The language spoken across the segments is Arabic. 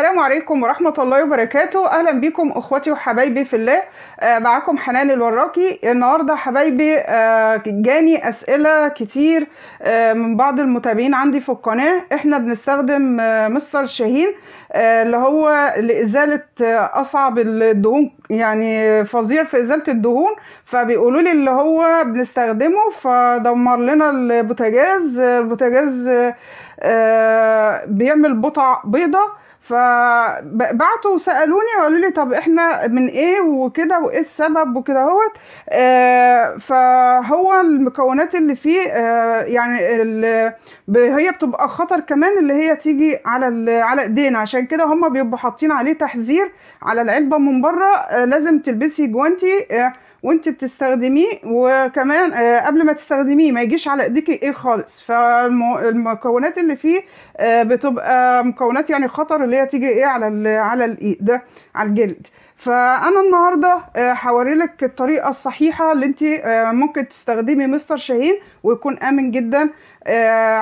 السلام عليكم ورحمة الله وبركاته أهلا بكم أخواتي وحبايبي في الله معكم آه، معاكم حنان الوراكي النهاردة حبايبي آه، جاني أسئلة كتير آه، من بعض المتابعين عندي في القناة إحنا بنستخدم مستر شاهين اللي هو لإزالة أصعب الدهون يعني فظيع في إزالة الدهون فبيقولوا لي اللي هو بنستخدمه فدمر لنا البوتاجاز البوتاجاز آه، بيعمل بطع بيضة فبعتوا وسالوني وقالوا لي طب احنا من ايه وكده وايه السبب وكده اهوت آه، فهو المكونات اللي فيه آه، يعني اللي هي بتبقى خطر كمان اللي هي تيجي على على ايدينا عشان كده هم بيبقوا حاطين عليه تحذير على العلبه من بره لازم تلبسي جوانتي وانت بتستخدميه وكمان آه، قبل ما تستخدميه ما يجيش على ايديكي ايه خالص فالمكونات اللي فيه آه، بتبقى مكونات يعني خطر اللي هي تيجي ايه على على الايد على الجلد فانا النهارده آه، هوري لك الطريقه الصحيحه اللي انت ممكن تستخدمي مستر شاهين ويكون امن جدا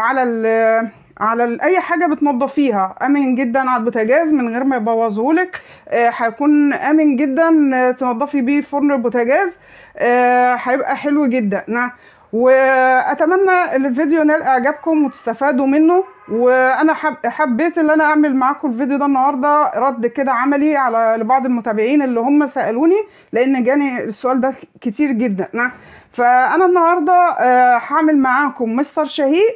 على على اي حاجه بتنضفيها امن جدا على البوتاجاز من غير ما يبوظهولك آه، هيكون امن جدا آه، تنضفي بيه فرن البوتاجاز آه، هيبقى حلو جدا واتمنى الفيديو نال اعجابكم وتستفادوا منه وانا حبيت ان انا اعمل معاكم الفيديو ده النهارده رد كده عملي على لبعض المتابعين اللي هم سالوني لان جاني السؤال ده كتير جدا فانا النهارده هعمل معاكم مستر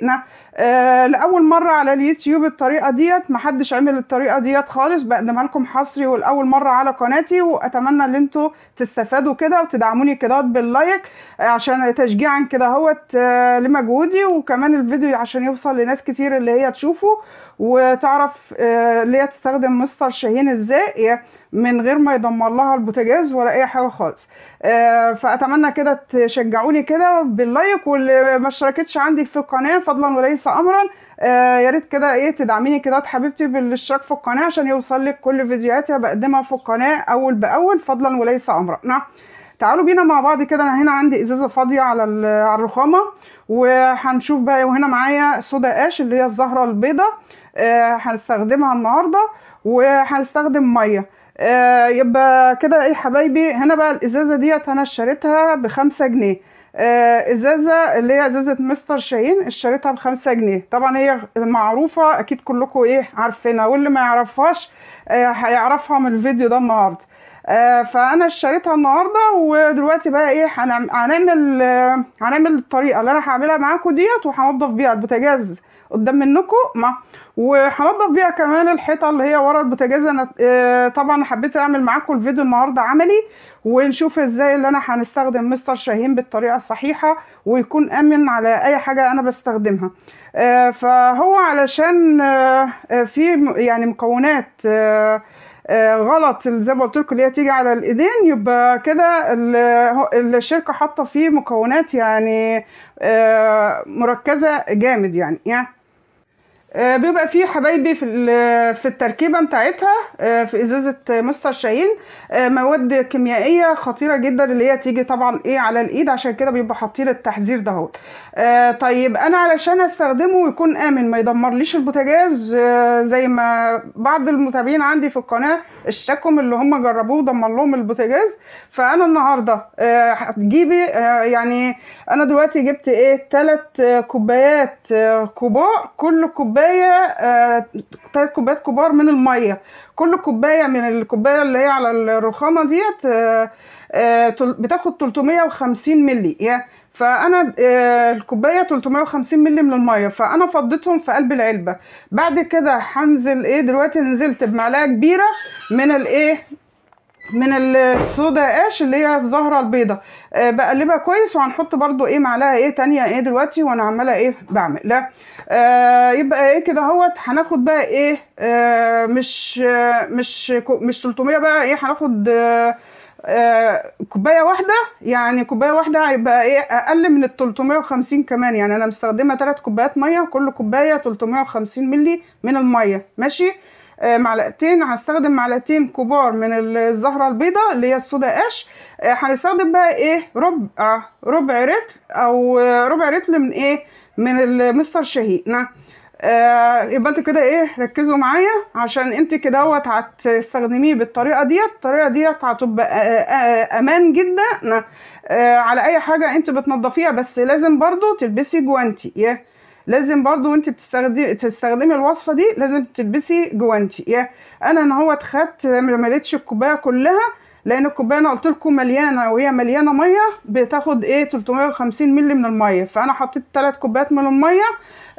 نعم آه، لاول مره على اليوتيوب الطريقه ديت محدش عمل الطريقه ديت خالص بقدمها لكم حصري ولاول مره على قناتي واتمنى ان انتوا تستفادوا كده وتدعموني كده باللايك عشان تشجيعا كده اهوت آه، لمجهودي وكمان الفيديو عشان يوصل لناس كتير اللي هي تشوفه وتعرف آه، اللي هي تستخدم مستر شاهين ازاي من غير ما يدمر لها البوتاجاز ولا اي حاجه خالص آه، فاتمنى كده تشجعوني كده باللايك واللي ما اشتركتش عندي في القناه فضلا وليس امرا آه، يا ريت كده ايه تدعميني كده حبيبتي بالاشتراك في القناه عشان يوصل لك كل فيديوهاتي بقدمها في القناه اول باول فضلا وليس امرا نعم تعالوا بينا مع بعض كده انا هنا عندي ازازه فاضيه على على الرخامه وهنشوف بقى وهنا معايا صودا اش اللي هي الزهره البيضاء آه، هنستخدمها النهارده وهنستخدم ميه آه، يبقى كده ايه حبايبي هنا بقى الازازه ديت انا اشتريتها بخمسة جنيه آه، ازازه اللي هي ازازه مستر شاهين اشتريتها بخمسة جنيه طبعا هي معروفه اكيد كلكم ايه عارفينها واللي ما يعرفهاش هيعرفها من الفيديو ده النهارده فانا اشتريتها النهارده ودلوقتي بقى ايه هنعمل هنعمل الطريقه اللي انا هعملها معاكم ديت وهنضف بيها البوتاجاز قدام منكم وهنضف بيها كمان الحيطه اللي هي ورا البوتاجاز انا آه، طبعا حبيت اعمل معاكم الفيديو النهارده عملي ونشوف ازاي اللي انا هنستخدم مستر شاهين بالطريقه الصحيحه ويكون امن على اي حاجه انا بستخدمها آه، فهو علشان آه، في يعني مكونات غلط زي ما قلت لكم اللي هي تيجي على الايدين يبقى كده الشركه حاطه فيه مكونات يعني مركزه جامد يعني يعني آه، بيبقى فيه حبايبي في في التركيبه بتاعتها آه، في ازازه مستر شاهين آه، مواد كيميائيه خطيره جدا اللي هي تيجي طبعا ايه على الايد عشان كده بيبقى حاطين التحذير دهوت طيب انا علشان استخدمه ويكون امن ما يدمرليش البوتاجاز زي ما بعض المتابعين عندي في القناه اشتكوا اللي هم جربوه ودمر لهم البوتاجاز فانا النهارده هتجيبي يعني انا دلوقتي جبت ايه ثلاث كوبايات كوباء كل كوبايه كوبايه ثلاث آه، كوبايات كبار من الميه كل كوبايه من الكوبايه اللي هي على الرخامه ديت آه، آه، بتاخد 350 مللي يعني فانا الكوبايه 350 مللي من الميه فانا فضيتهم في قلب العلبه بعد كده هنزل ايه دلوقتي نزلت بمعلقه كبيره من الايه من السودا قاش اللي هي الزهره البيضه آه، بقلبها كويس وهنحط برضو ايه معلقه ايه تانية ايه دلوقتي وانا عماله ايه بعمل لا آه يبقى ايه كده اهوت هناخد بقى ايه آه مش آه مش مش 300 بقى ايه هناخد آه آه كوبايه واحده يعني كوبايه واحده هيبقى ايه اقل من ال 350 كمان يعني انا مستخدمه 3 كوبايات ميه كل كوبايه 350 مللي من الميه ماشي آه، معلقتين هستخدم معلقتين كبار من الزهرة البيضاء اللي هي الصودا قش آه، هنستخدم بقى ايه ربع آه، ربع رتل او ربع رتل من ايه من المستر شهيق آه يبقى انتوا كده ايه ركزوا معايا عشان انت اهوت هتستخدميه بالطريقه ديت الطريقه ديت هتبقى امان جدا آه على اي حاجه انت بتنضفيها بس لازم برضو تلبسي جوانتي لازم برضو وانت بتستخدمي تستخدمي الوصفه دي لازم تلبسي جوانتي يا انا انا هو اتخدت ما مليتش الكوبايه كلها لان الكوبايه انا قلت لكم مليانه وهي مليانه ميه بتاخد ايه 350 مللي من الميه فانا حطيت 3 كوبايات من الميه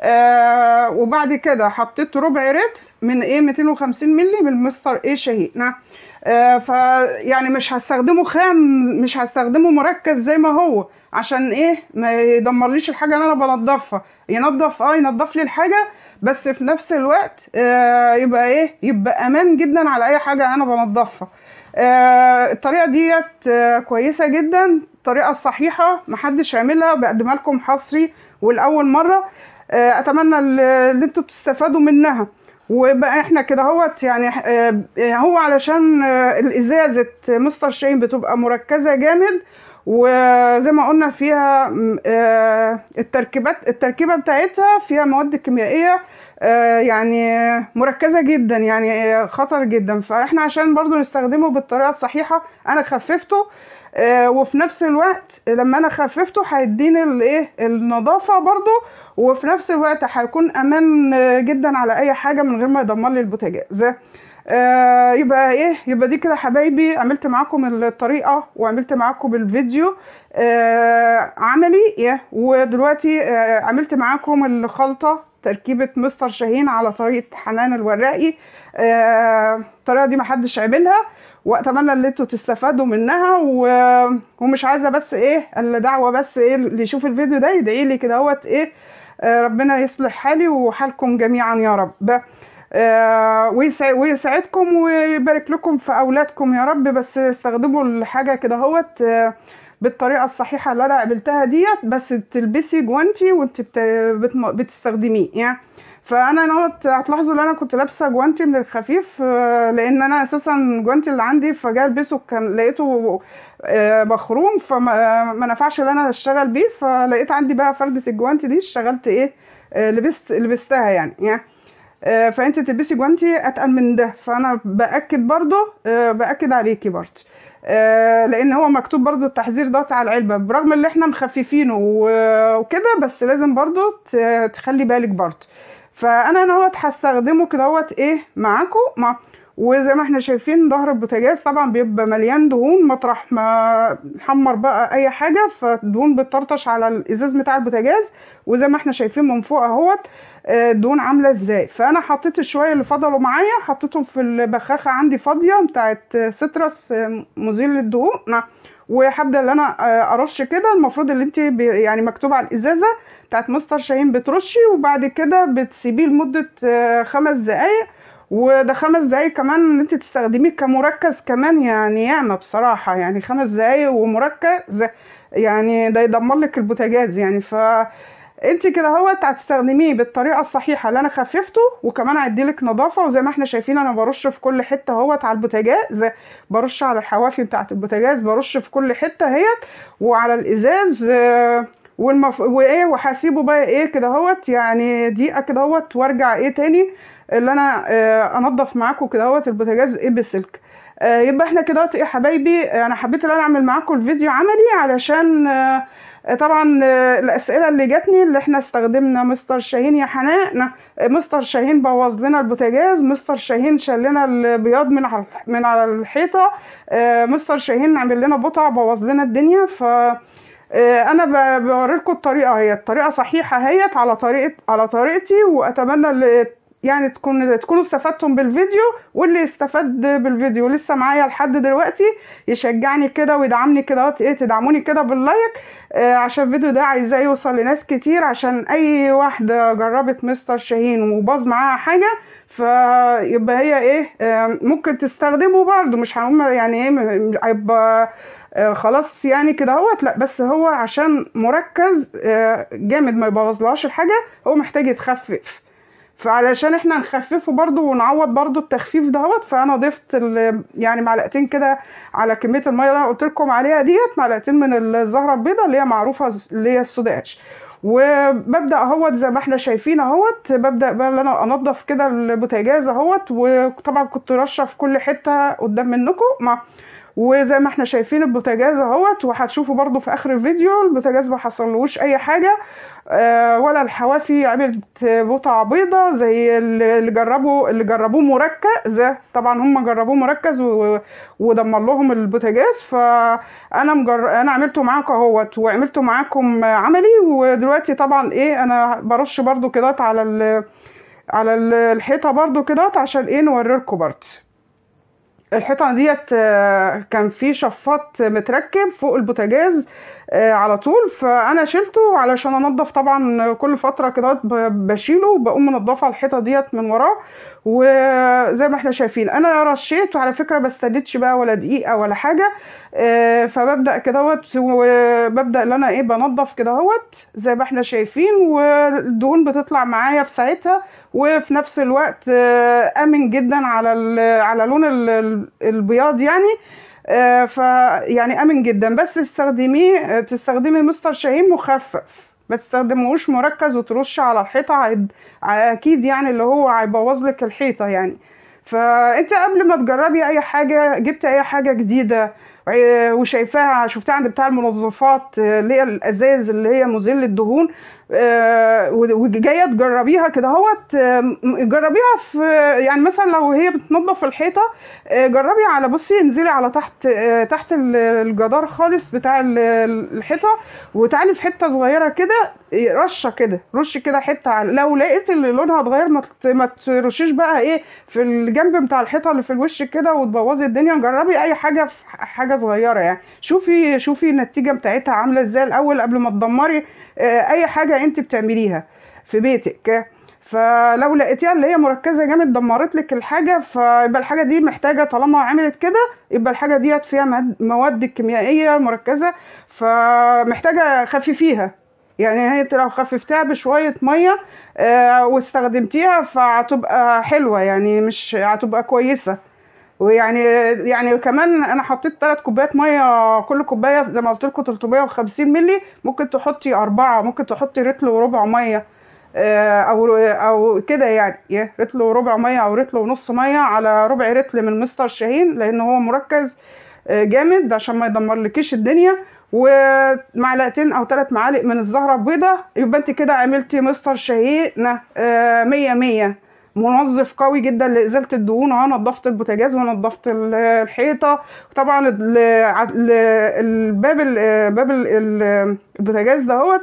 آه وبعد كده حطيت ربع رتر من ايه 250 مللي من مستر ايه شهيق نعم آه، فيعني مش هستخدمه خام مش هستخدمه مركز زي ما هو عشان ايه ما يدمرليش الحاجه اللي انا بنضفها ينضف اه ينضف لي الحاجه بس في نفس الوقت آه، يبقى ايه يبقى امان جدا على اي حاجه انا بنضفها آه، الطريقه ديت كويسه جدا الطريقه الصحيحه محدش عاملها بقدمها لكم حصري والاول مره اتمنى اللي انتم تستفادوا منها ويبقى احنا كده اهوت يعني آه، آه، هو علشان آه، الازازه مستر شاين بتبقى مركزه جامد وزي ما قلنا فيها التركيبات التركيبه بتاعتها فيها مواد كيميائيه يعني مركزه جدا يعني خطر جدا فاحنا عشان برضو نستخدمه بالطريقه الصحيحه انا خففته آه، وفي نفس الوقت لما انا خففته هيديني الايه النظافه برضو وفي نفس الوقت هيكون امان آه، جدا على اي حاجه من غير ما يدمر لي البوتاجاز آه، يبقى ايه يبقى دي كده حبايبي عملت معاكم الطريقه وعملت معاكم الفيديو عملي ودلوقتي عملت معاكم الخلطه تركيبه مستر شاهين على طريقه حنان الوراقي الطريقه دي محدش عملها واتمنى ان انتوا تستفادوا منها و... ومش عايزه بس ايه الدعوه بس ايه اللي يشوف الفيديو ده يدعي لي كده اهوت ايه آه، ربنا يصلح حالي وحالكم جميعا يا رب آه، ويسعدكم ويبارك لكم في اولادكم يا رب بس استخدموا الحاجه كده اهوت آه، بالطريقه الصحيحه اللي انا قابلتها ديت بس تلبسي جوانتي وانت بتستخدميه يعني فانا نقط هتلاحظوا ان انا كنت لابسه جوانتي من الخفيف آه، لان انا اساسا جوانتي اللي عندي فجاه البسه كان لقيته آه، مخروم فما آه، نفعش ان انا اشتغل بيه فلقيت عندي بقى فردة الجوانتي دي اشتغلت ايه لبست لبستها يعني يعني فانت تلبسي جوانتي اتقل من ده فانا باكد برضه باكد عليكي برضه لان هو مكتوب برضو التحذير ده على العلبه برغم ان احنا مخففينه وكده بس لازم برضو تخلي بالك برضو فانا نوت هستخدمه كدهوت ايه معاكم مع وزي ما احنا شايفين ظهر البوتاجاز طبعا بيبقى مليان دهون مطرح ما حمر بقى اي حاجه فالدهون بتطرطش على الازاز بتاع البوتاجاز وزي ما احنا شايفين من فوق اهوت الدهون آه، عامله ازاي فانا حطيت الشويه اللي فضلوا معايا حطيتهم في البخاخه عندي فاضيه بتاعت سترس آه، مزيل للدهون وهبدا ان انا آه، ارش كده المفروض اللي انت يعني مكتوب على الازازه بتاعت مستر شاهين بترشي وبعد كده بتسيبيه لمده آه، خمس دقايق وده خمس دقايق كمان ان انت تستخدميه كمركز كمان يعني ياما بصراحه يعني خمس دقايق ومركز يعني ده يدمر لك البوتاجاز يعني ف انت كده هو هتستخدميه بالطريقه الصحيحه اللي انا خففته وكمان هيديلك نظافه وزي ما احنا شايفين انا برش في كل حته اهوت على البوتاجاز برش على الحوافي بتاعه البوتاجاز برش في كل حته اهيت وعلى الازاز آه، والمف... وايه وهسيبه بقى ايه كده اهوت يعني دقيقه كده اهوت وارجع ايه تاني اللي انا آه انضف معاكم كده اهوت البوتاجاز ايه بسلك آه يبقى احنا كده ايه يا حبايبي انا حبيت ان انا اعمل معاكم الفيديو عملي علشان آه آه، طبعا آه، الاسئله اللي جاتني اللي احنا استخدمنا مستر شاهين يا حنان آه، مستر شاهين بوظ لنا البوتاجاز مستر شاهين شال لنا البياض من على من على الحيطه مستر شاهين عمل لنا بطع بوظ لنا الدنيا ف انا بوري لكم الطريقه هي الطريقه صحيحه هيت على طريقه على طريقتي واتمنى يعني تكون تكونوا استفدتم بالفيديو واللي استفاد بالفيديو لسه معايا لحد دلوقتي يشجعني كده ويدعمني كده ايه تدعموني كده باللايك آه عشان الفيديو ده عايزاه يوصل لناس كتير عشان اي واحده جربت مستر شاهين وباظ معاها حاجه فيبقى هي ايه آه ممكن تستخدمه برده مش هم يعني ايه هيبقى آه خلاص يعني كده اهوت لا بس هو عشان مركز آه جامد ما يبوظلهاش الحاجه هو محتاج يتخفف فعلشان احنا نخففه برضو ونعوض برضو التخفيف دهوت فانا ضفت يعني معلقتين كده على كميه الميه اللي انا قلت لكم عليها ديت معلقتين من الزهره البيضاء اللي هي معروفه اللي هي السوداش وببدا اهوت زي ما احنا شايفين اهوت ببدا بقى انا انضف كده البوتاجاز اهوت وطبعا كنت رشه في كل حته قدام منكم مع وزي ما احنا شايفين البوتاجاز اهوت وهتشوفوا برضو في اخر الفيديو البوتاجاز ما حصلوش اي حاجه آه، ولا الحوافي عملت بوطة بيضه زي اللي جربوا اللي جربوه مركز طبعا هم جربوه مركز ودمر لهم البوتاجاز فانا مجر... انا عملته معاكم اهوت وعملته معاكم عملي ودلوقتي طبعا ايه انا برش برضو كده على ال... على الحيطه برضو كده عشان ايه نوريكم برضو الحيطه ديت آه، كان في شفاط متركب فوق البوتاجاز آه، على طول فانا شلته علشان انضف طبعا كل فتره كده بشيله وبقوم منضفه الحيطه ديت من وراه وزي ما احنا شايفين انا رشيت وعلى فكره ما استنيتش بقى ولا دقيقه ولا حاجه آه، فببدا كدهوت وببدا ان انا ايه بنضف اهوت زي ما احنا شايفين والدهون بتطلع معايا في ساعتها وفي نفس الوقت آه، امن جدا على على لون البياض يعني آه، ف يعني امن جدا بس استخدميه آه، تستخدمي مستر شاهين مخفف ما تستخدموش مركز وترش على الحيطه اكيد يعني اللي هو هيبوظ لك الحيطه يعني فانت قبل ما تجربي اي حاجه جبت اي حاجه جديده آه، وشايفاها شفتها عند بتاع المنظفات اللي هي الازاز اللي هي مزيل الدهون آه، وجايه تجربيها كده اهوت جربيها في يعني مثلا لو هي بتنظف الحيطه آه، جربي على بصي انزلي على تحت آه، تحت الجدار خالص بتاع الحيطه وتعالي في حته صغيره كده رشه كده رشي كده حته لو لقيت اللي لونها اتغير ما ترشيش بقى ايه في الجنب بتاع الحيطه اللي في الوش كده وتبوظي الدنيا جربي اي حاجه في حاجه صغيره يعني شوفي شوفي النتيجه بتاعتها عامله ازاي الاول قبل ما تدمري آه، اي حاجه انت بتعمليها في بيتك آه، فلو لقيتيها اللي هي مركزه جامد دمرت لك الحاجه فيبقى الحاجه دي محتاجه طالما عملت كده يبقى الحاجه ديت فيها مواد كيميائيه مركزه فمحتاجه خففيها يعني هي لو خففتها بشويه ميه آه، واستخدمتيها فهتبقى حلوه يعني مش هتبقى كويسه ويعني يعني كمان انا حطيت ثلاث كوبايات ميه كل كوبايه زي ما قلت لكم 350 مللي ممكن تحطي اربعه ممكن تحطي رتل وربع ميه آه، او او كده يعني رتل وربع ميه او رتل ونص ميه على ربع رتل من مستر شاهين لان هو مركز آه، جامد عشان ما يدمرلكيش الدنيا ومعلقتين او ثلاث معالق من الزهره البيضاء يبقى انت كده عملتي مستر شاهين 100 آه، 100 منظف قوي جدا لازاله الدهون اه نظفت البوتاجاز ونظفت الحيطه طبعا الباب باب البوتاجاز دهوت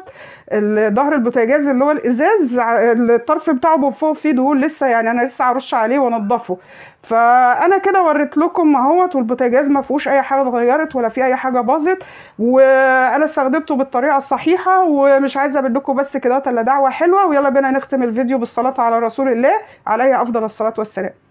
ظهر البوتاجاز اللي هو الازاز الطرف بتاعه من فوق فيه دهون لسه يعني انا لسه هرش عليه وانضفه فانا كده وريت لكم اهوت والبوتاجاز ما فيهوش اي حاجه اتغيرت ولا في اي حاجه باظت وانا استخدمته بالطريقه الصحيحه ومش عايزه اقول لكم بس كده الا دعوه حلوه ويلا بينا نختم الفيديو بالصلاه على رسول الله عليه افضل الصلاه والسلام